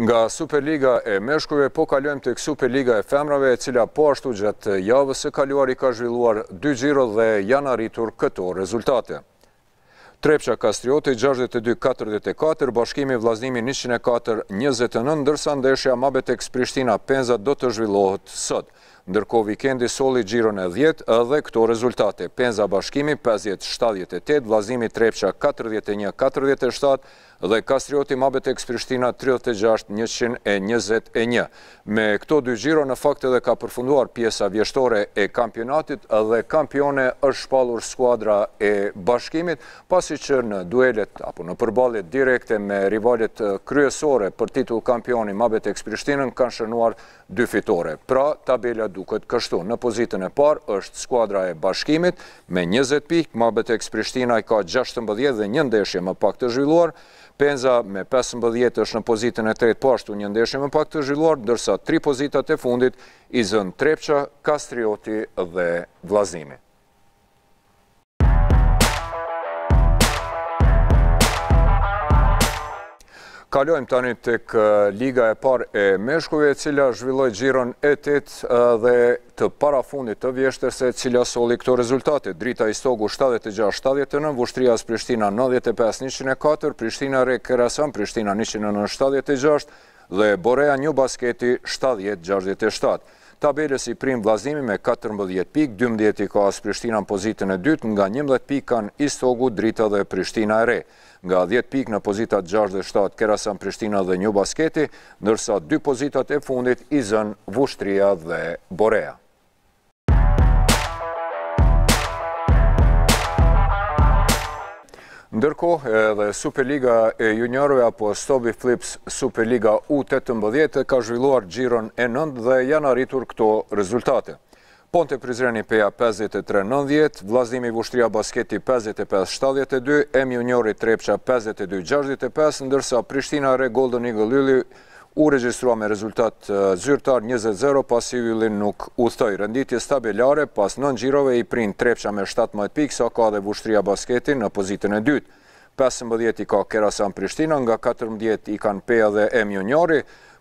Nga Superliga e Meshkuve po kalujem të Superliga e Femrave, cila po ashtu gjatë javës e kaluar i ka zhvilluar 2-0 dhe janë arritur këto rezultate. Trepqa Kastrioti 62-44, bashkimi vlaznimi 104-29, ndërsa ndeshja Mabetex Prishtina Penza do të zhvillohet sot ndërko vikendi soli gjiron e 10 dhe këto rezultate. Penza bashkimi 50-78, vlazimi trepqa 41-47 dhe kastrioti mabet e kësprishtina 36-121. Me këto dy gjiron në fakt edhe ka përfunduar pjesa vjeshtore e kampionatit dhe kampione është shpalur skuadra e bashkimit, pasi që në duelet apo në përbalet direkte me rivalet kryesore për titull kampioni mabet e kësprishtinën kanë shënuar dy fitore. Pra, tabela 2 duket kështu. Në pozitën e parë është skuadra e bashkimit me 20 pikë, Mabet Eks Prishtina i ka 16 dhe një ndeshje më pak të zhvilluar, Penza me 15 është në pozitën e 3 pashtu një ndeshje më pak të zhvilluar, dërsa 3 pozitat e fundit i zën Trepqa, Kastrioti dhe Vlazimit. Kalojmë tani të kë eh, Liga e par e meshkuve, e cila zhvilloj gjiron e tit eh, dhe të para fundit të vjeshtër se cila soli këto rezultate. Drita i Stogu 76-79, Vushtria së Prishtina 95-104, Prishtina Re Kerasan, Prishtina 119-76 dhe Borea Një Basketi 70 67 Tabeles i prim vlazimi me 14 pik, 12 i ka asë Prishtina në pozitën e dytë, nga 11 pik kanë istogu drita dhe Prishtina e re. Nga 10 pik në pozitat 6 dhe 7, kerasan Prishtina dhe një basketi, nërsa 2 pozitat e fundit izën Vushtria dhe Borea. Ndërko, edhe Superliga e Juniorve apo Stobi Flips Superliga U18 ka zhvilluar gjiron e nënd dhe janë arritur këto rezultate. Ponte Prizreni Peja 53-90, Vlazdimi Vushtria Basketi 55-72, Emi Uniori Trepqa 52-65, ndërsa Prishtina Re Golden Eagle Lulli u regjistrua me rezultat zyrtar 20-0, pas i u nuk Renditje Rënditje stabilare, pas nën gjirove i prind trepqa me 7-mat pik, sa ka dhe vushtria basketin në pozitën e dytë. 15 i ka Kerasan Prishtina, nga 14 i kanë peja dhe Emjo Njari,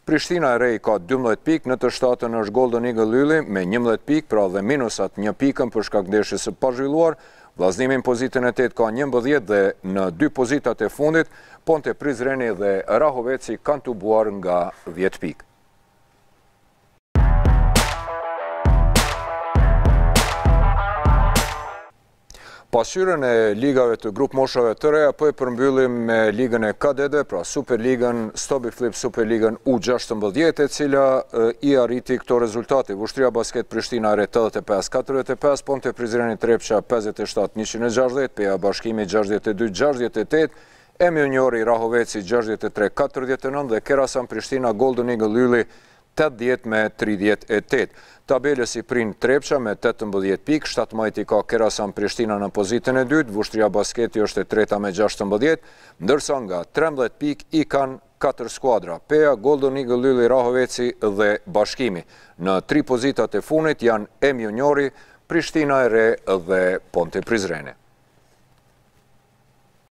Prishtina e rej ka 12 pik, në të shtatën është Golden Eagle Lulli me 11 pik, pra dhe minusat një pikën për shkak ndeshës e pashvilluar, vlaznimin pozitën e 8 ka 11 dhe në dy pozitat e fundit, Ponte Prizreni dhe Rahoveci kanë të buar nga 10 pikë. pasyrën e ligave të grupë moshave të reja, për po e përmbyllim me ligën e KDD, pra Superligën Stobi Flip, Superligën U16, e cila i arriti këto rezultati. Vushtria Basket Prishtina are 85-45, Ponte Prizreni Trepqa 57-160, Peja Bashkimi 62-68, Emi Unjori Rahoveci 63-49 dhe Kerasan Prishtina Golden Eagle Lili 80 me 38. Tabeles i prinë Trepqa me 18 pik, 7 majti ka Kerasan Prishtina në pozitën e 2, Vushtria Basketi është e treta me 16, ndërsa nga 13 pik i kanë 4 skuadra, Peja, Golden Eagle, Lili Rahoveci dhe Bashkimi. Në tri pozitat e funit janë Emi Unjori, Prishtina e Re dhe Ponte Prizrene.